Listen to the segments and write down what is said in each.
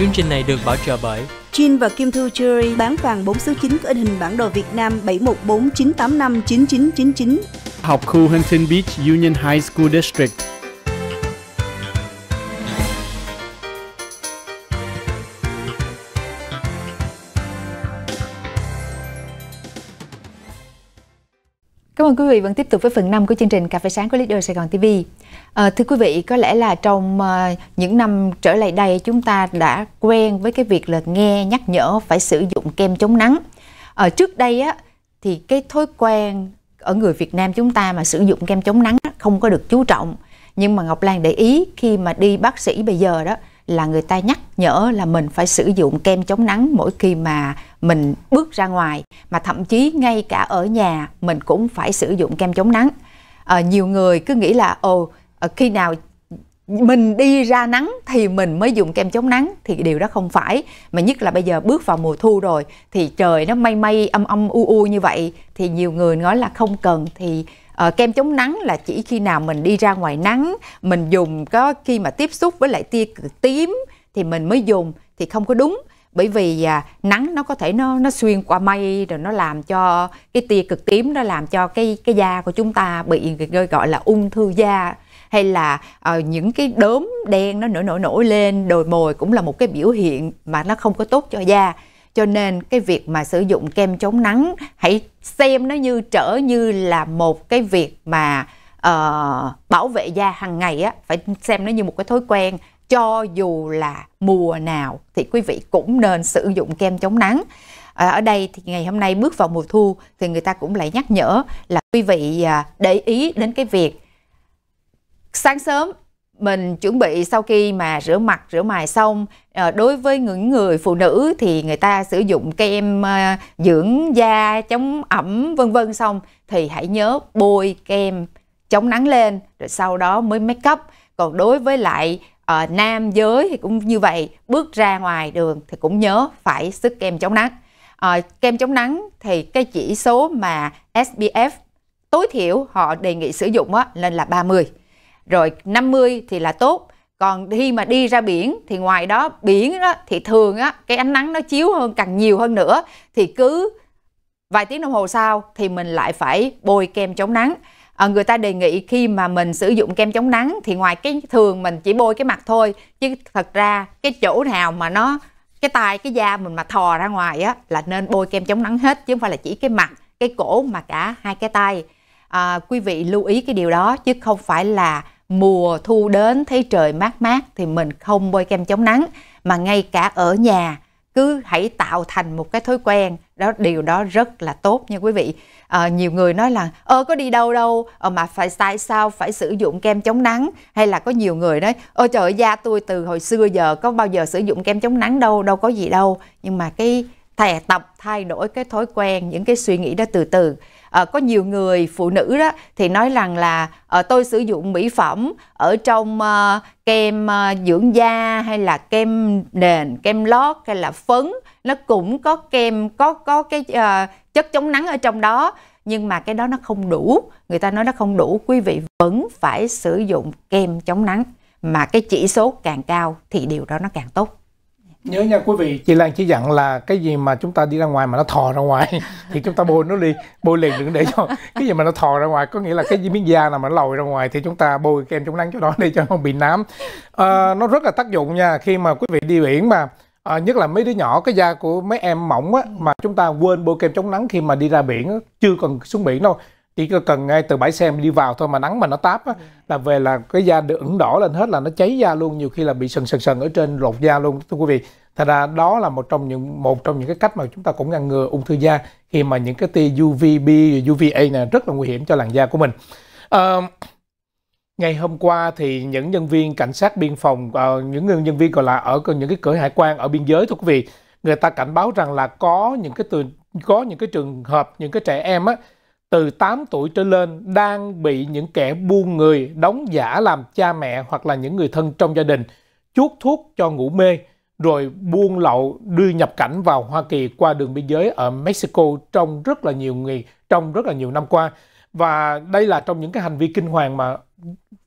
Chương trình này được bảo trợ bởi Jin và Kim Thư Jewelry bán vàng 4 số 9 có in hình bản đồ Việt Nam 7149859999. Học khu Huntington Beach Union High School District. Cảm ơn quý vị vẫn tiếp tục với phần 5 của chương trình Cà phê sáng của Leader Sài Gòn TV. À, thưa quý vị, có lẽ là trong uh, những năm trở lại đây chúng ta đã quen với cái việc là nghe nhắc nhở phải sử dụng kem chống nắng. Ở ờ, à, trước đây á thì cái thói quen ở người Việt Nam chúng ta mà sử dụng kem chống nắng không có được chú trọng. Nhưng mà Ngọc Lan để ý khi mà đi bác sĩ bây giờ đó là người ta nhắc nhở là mình phải sử dụng kem chống nắng mỗi khi mà mình bước ra ngoài mà thậm chí ngay cả ở nhà mình cũng phải sử dụng kem chống nắng. À, nhiều người cứ nghĩ là ồ Ờ, khi nào mình đi ra nắng thì mình mới dùng kem chống nắng thì điều đó không phải mà nhất là bây giờ bước vào mùa thu rồi thì trời nó mây mây âm âm u u như vậy thì nhiều người nói là không cần thì uh, kem chống nắng là chỉ khi nào mình đi ra ngoài nắng mình dùng có khi mà tiếp xúc với lại tia cực tím thì mình mới dùng thì không có đúng bởi vì à, nắng nó có thể nó nó xuyên qua mây rồi nó làm cho cái tia cực tím nó làm cho cái cái da của chúng ta bị gọi là ung thư da hay là uh, những cái đốm đen nó nổi nổi nổi lên đồi mồi cũng là một cái biểu hiện mà nó không có tốt cho da cho nên cái việc mà sử dụng kem chống nắng hãy xem nó như trở như là một cái việc mà uh, bảo vệ da hàng ngày á phải xem nó như một cái thói quen cho dù là mùa nào thì quý vị cũng nên sử dụng kem chống nắng ờ, ở đây thì ngày hôm nay bước vào mùa thu thì người ta cũng lại nhắc nhở là quý vị à, để ý đến cái việc sáng sớm mình chuẩn bị sau khi mà rửa mặt rửa mài xong ờ, đối với những người phụ nữ thì người ta sử dụng kem ờ, dưỡng da chống ẩm vân vân xong thì hãy nhớ bôi kem chống nắng lên rồi sau đó mới make up còn đối với lại à, nam giới thì cũng như vậy bước ra ngoài đường thì cũng nhớ phải sức kem chống nắng à, kem chống nắng thì cái chỉ số mà SPF tối thiểu họ đề nghị sử dụng á, lên là 30 rồi 50 thì là tốt còn khi mà đi ra biển thì ngoài đó biển đó thì thường á cái ánh nắng nó chiếu hơn càng nhiều hơn nữa thì cứ vài tiếng đồng hồ sau thì mình lại phải bôi kem chống nắng à, người ta đề nghị khi mà mình sử dụng kem chống nắng thì ngoài cái thường mình chỉ bôi cái mặt thôi chứ thật ra cái chỗ nào mà nó cái tai cái da mình mà thò ra ngoài á là nên bôi kem chống nắng hết chứ không phải là chỉ cái mặt cái cổ mà cả hai cái tay à, quý vị lưu ý cái điều đó chứ không phải là mùa thu đến thấy trời mát mát thì mình không bôi kem chống nắng mà ngay cả ở nhà cứ hãy tạo thành một cái thói quen đó điều đó rất là tốt nha quý vị à, nhiều người nói là ơ ờ, có đi đâu đâu ờ, mà phải tại sao phải sử dụng kem chống nắng hay là có nhiều người nói ơ trời da tôi từ hồi xưa giờ có bao giờ sử dụng kem chống nắng đâu đâu có gì đâu nhưng mà cái thè tập thay đổi cái thói quen những cái suy nghĩ đó từ từ à, có nhiều người phụ nữ đó thì nói rằng là à, tôi sử dụng mỹ phẩm ở trong à, kem à, dưỡng da hay là kem nền kem lót hay là phấn nó cũng có kem có có cái à, chất chống nắng ở trong đó nhưng mà cái đó nó không đủ người ta nói nó không đủ quý vị vẫn phải sử dụng kem chống nắng mà cái chỉ số càng cao thì điều đó nó càng tốt nhớ nha quý vị chị Lan chỉ dặn là cái gì mà chúng ta đi ra ngoài mà nó thò ra ngoài thì chúng ta bôi nó đi bôi liền đừng để cho cái gì mà nó thò ra ngoài có nghĩa là cái gì miếng da nào mà nó lòi ra ngoài thì chúng ta bôi kem chống nắng cho nó để cho không bị nám à, nó rất là tác dụng nha khi mà quý vị đi biển mà à, nhất là mấy đứa nhỏ cái da của mấy em mỏng á mà chúng ta quên bôi kem chống nắng khi mà đi ra biển chưa cần xuống biển đâu chỉ có cần ngay từ bãi xe em đi vào thôi mà nắng mà nó táp á, dạ. là về là cái da được ửng đỏ lên hết là nó cháy da luôn nhiều khi là bị sần sần sần ở trên lột da luôn thưa quý vị thật ra đó là một trong những một trong những cái cách mà chúng ta cũng ngăn ngừa ung thư da khi mà những cái tia UVB UVA này rất là nguy hiểm cho làn da của mình à, ngày hôm qua thì những nhân viên cảnh sát biên phòng uh, những nhân viên còn là ở những cái cửa hải quan ở biên giới thưa quý vị người ta cảnh báo rằng là có những cái từ có những cái trường hợp những cái trẻ em á từ 8 tuổi trở lên đang bị những kẻ buôn người đóng giả làm cha mẹ hoặc là những người thân trong gia đình chuốt thuốc cho ngủ mê rồi buôn lậu đưa nhập cảnh vào Hoa Kỳ qua đường biên giới ở Mexico trong rất là nhiều người trong rất là nhiều năm qua và đây là trong những cái hành vi kinh hoàng mà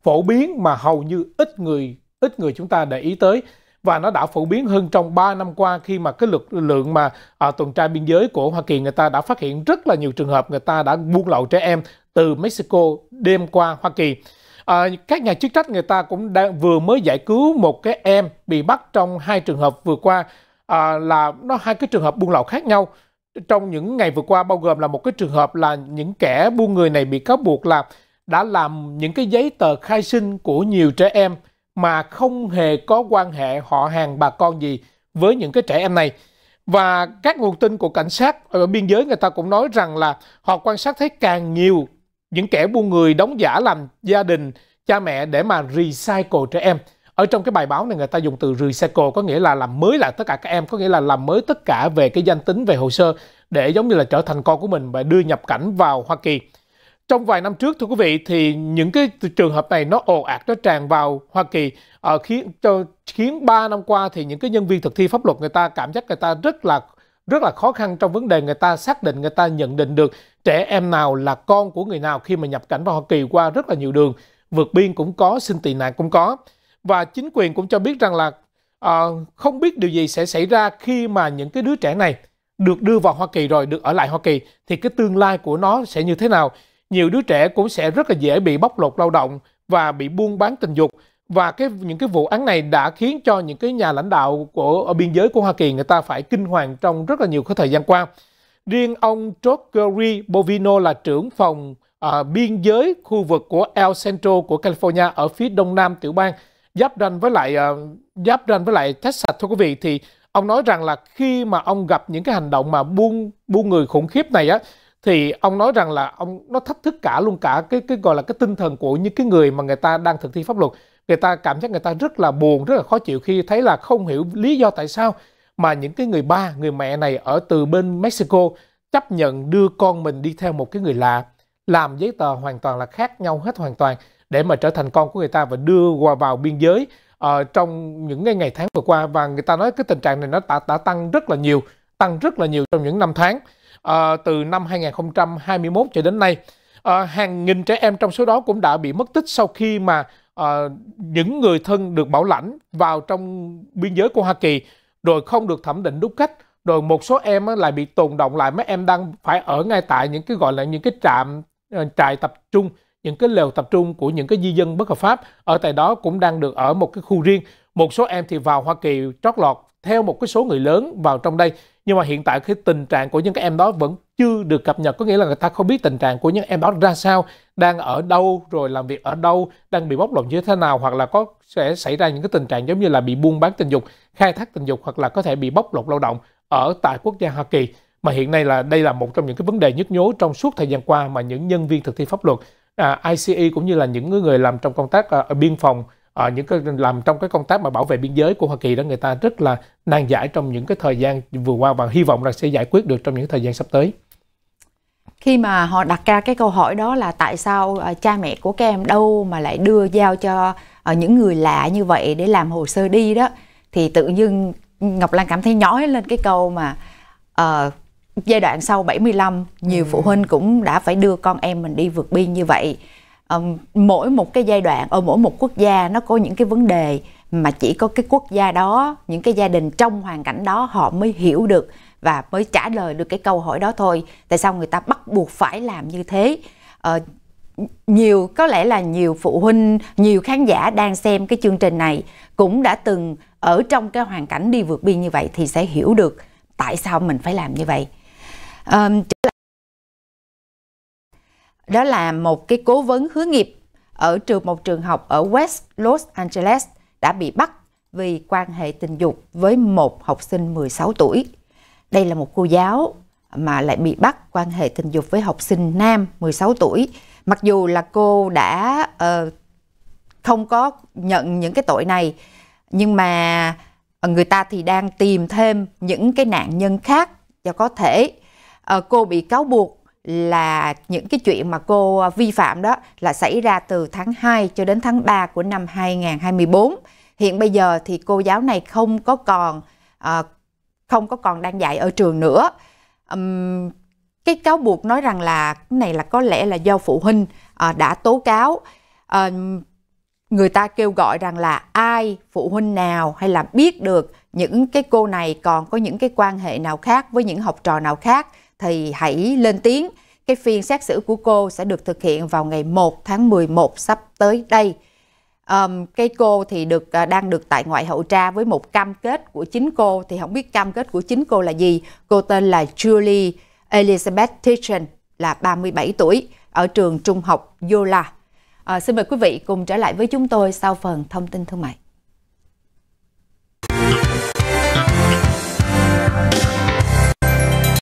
phổ biến mà hầu như ít người ít người chúng ta để ý tới và nó đã phổ biến hơn trong 3 năm qua khi mà cái lực lượng mà à, tuần tra biên giới của Hoa Kỳ người ta đã phát hiện rất là nhiều trường hợp người ta đã buôn lậu trẻ em từ Mexico đêm qua Hoa Kỳ. À, các nhà chức trách người ta cũng đang vừa mới giải cứu một cái em bị bắt trong hai trường hợp vừa qua à, là nó hai cái trường hợp buôn lậu khác nhau trong những ngày vừa qua bao gồm là một cái trường hợp là những kẻ buôn người này bị cáo buộc là đã làm những cái giấy tờ khai sinh của nhiều trẻ em mà không hề có quan hệ họ hàng bà con gì với những cái trẻ em này. Và các nguồn tin của cảnh sát ở biên giới người ta cũng nói rằng là họ quan sát thấy càng nhiều những kẻ buôn người đóng giả làm gia đình, cha mẹ để mà recycle trẻ em. Ở trong cái bài báo này người ta dùng từ recycle có nghĩa là làm mới lại tất cả các em, có nghĩa là làm mới tất cả về cái danh tính, về hồ sơ để giống như là trở thành con của mình và đưa nhập cảnh vào Hoa Kỳ. Trong vài năm trước thưa quý vị thì những cái trường hợp này nó ồ ạt nó tràn vào Hoa Kỳ ở ờ, uh, khiến cho khiến 3 năm qua thì những cái nhân viên thực thi pháp luật người ta cảm giác người ta rất là rất là khó khăn trong vấn đề người ta xác định người ta nhận định được trẻ em nào là con của người nào khi mà nhập cảnh vào Hoa Kỳ qua rất là nhiều đường vượt biên cũng có xin tị nạn cũng có và chính quyền cũng cho biết rằng là uh, không biết điều gì sẽ xảy ra khi mà những cái đứa trẻ này được đưa vào Hoa Kỳ rồi được ở lại Hoa Kỳ thì cái tương lai của nó sẽ như thế nào nhiều đứa trẻ cũng sẽ rất là dễ bị bóc lột lao động và bị buôn bán tình dục và cái những cái vụ án này đã khiến cho những cái nhà lãnh đạo của ở biên giới của Hoa Kỳ người ta phải kinh hoàng trong rất là nhiều cái thời gian qua. Riêng ông Gregory Bovino là trưởng phòng à, biên giới khu vực của El Centro của California ở phía đông nam tiểu bang giáp ranh với lại à, giáp ranh với lại Texas thưa quý vị thì ông nói rằng là khi mà ông gặp những cái hành động mà buôn buôn người khủng khiếp này á thì ông nói rằng là ông nó thách thức cả luôn cả cái cái gọi là cái tinh thần của những cái người mà người ta đang thực thi pháp luật người ta cảm giác người ta rất là buồn rất là khó chịu khi thấy là không hiểu lý do tại sao mà những cái người ba người mẹ này ở từ bên Mexico chấp nhận đưa con mình đi theo một cái người lạ làm giấy tờ hoàn toàn là khác nhau hết hoàn toàn để mà trở thành con của người ta và đưa qua vào biên giới uh, trong những ngày ngày tháng vừa qua và người ta nói cái tình trạng này nó đã, đã tăng rất là nhiều tăng rất là nhiều trong những năm tháng à, từ năm 2021 cho đến nay. À, hàng nghìn trẻ em trong số đó cũng đã bị mất tích sau khi mà à, những người thân được bảo lãnh vào trong biên giới của Hoa Kỳ rồi không được thẩm định đúng cách rồi một số em lại bị tồn động lại mấy em đang phải ở ngay tại những cái gọi là những cái trạm ờ, trại tập trung những cái lều tập trung của những cái di dân bất hợp pháp ở tại đó cũng đang được ở một cái khu riêng một số em thì vào Hoa Kỳ trót lọt theo một cái số người lớn vào trong đây nhưng mà hiện tại cái tình trạng của những cái em đó vẫn chưa được cập nhật có nghĩa là người ta không biết tình trạng của những em đó ra sao đang ở đâu rồi làm việc ở đâu đang bị bóc lột như thế nào hoặc là có sẽ xảy ra những cái tình trạng giống như là bị buôn bán tình dục khai thác tình dục hoặc là có thể bị bóc lột lao động ở tại quốc gia Hoa Kỳ mà hiện nay là đây là một trong những cái vấn đề nhức nhối trong suốt thời gian qua mà những nhân viên thực thi pháp luật à, ICE cũng như là những người làm trong công tác à, ở biên phòng à, những cái làm trong cái công tác mà bảo vệ biên giới của Hoa Kỳ đó người ta rất là nan giải trong những cái thời gian vừa qua và hy vọng là sẽ giải quyết được trong những thời gian sắp tới khi mà họ đặt ra cái câu hỏi đó là tại sao ờ, cha mẹ của các em đâu mà lại đưa giao cho ờ, những người lạ như vậy để làm hồ sơ đi đó thì tự nhiên Ngọc Lan cảm thấy nhói lên cái câu mà uh, giai đoạn sau 75 nhiều ừ. phụ huynh cũng đã phải đưa con em mình đi vượt biên như vậy mỗi một cái giai đoạn ở mỗi một quốc gia nó có những cái vấn đề mà chỉ có cái quốc gia đó những cái gia đình trong hoàn cảnh đó họ mới hiểu được và mới trả lời được cái câu hỏi đó thôi tại sao người ta bắt buộc phải làm như thế uh, nhiều có lẽ là nhiều phụ huynh nhiều khán giả đang xem cái chương trình này cũng đã từng ở trong cái hoàn cảnh đi vượt biên như vậy thì sẽ hiểu được tại sao mình phải làm như vậy um, đó là một cái cố vấn hướng nghiệp ở trường một trường học ở West Los Angeles đã bị bắt vì quan hệ tình dục với một học sinh 16 tuổi. Đây là một cô giáo mà lại bị bắt quan hệ tình dục với học sinh nam 16 tuổi. Mặc dù là cô đã uh, không có nhận những cái tội này nhưng mà người ta thì đang tìm thêm những cái nạn nhân khác cho có thể uh, cô bị cáo buộc là những cái chuyện mà cô à, vi phạm đó là xảy ra từ tháng 2 cho đến tháng 3 của năm 2024. Hiện bây giờ thì cô giáo này không có còn à, không có còn đang dạy ở trường nữa. Um, cái cáo buộc nói rằng là cái này là có lẽ là do phụ huynh à, đã tố cáo à, người ta kêu gọi rằng là ai phụ huynh nào hay là biết được những cái cô này còn có những cái quan hệ nào khác với những học trò nào khác thì hãy lên tiếng. Cái phiên xét xử của cô sẽ được thực hiện vào ngày 1 tháng 11 sắp tới đây. Um, cái cô thì được uh, đang được tại ngoại hậu tra với một cam kết của chính cô thì không biết cam kết của chính cô là gì. Cô tên là Julie Elizabeth Titchen là 37 tuổi ở trường trung học Yola. À, xin mời quý vị cùng trở lại với chúng tôi sau phần thông tin thương mại.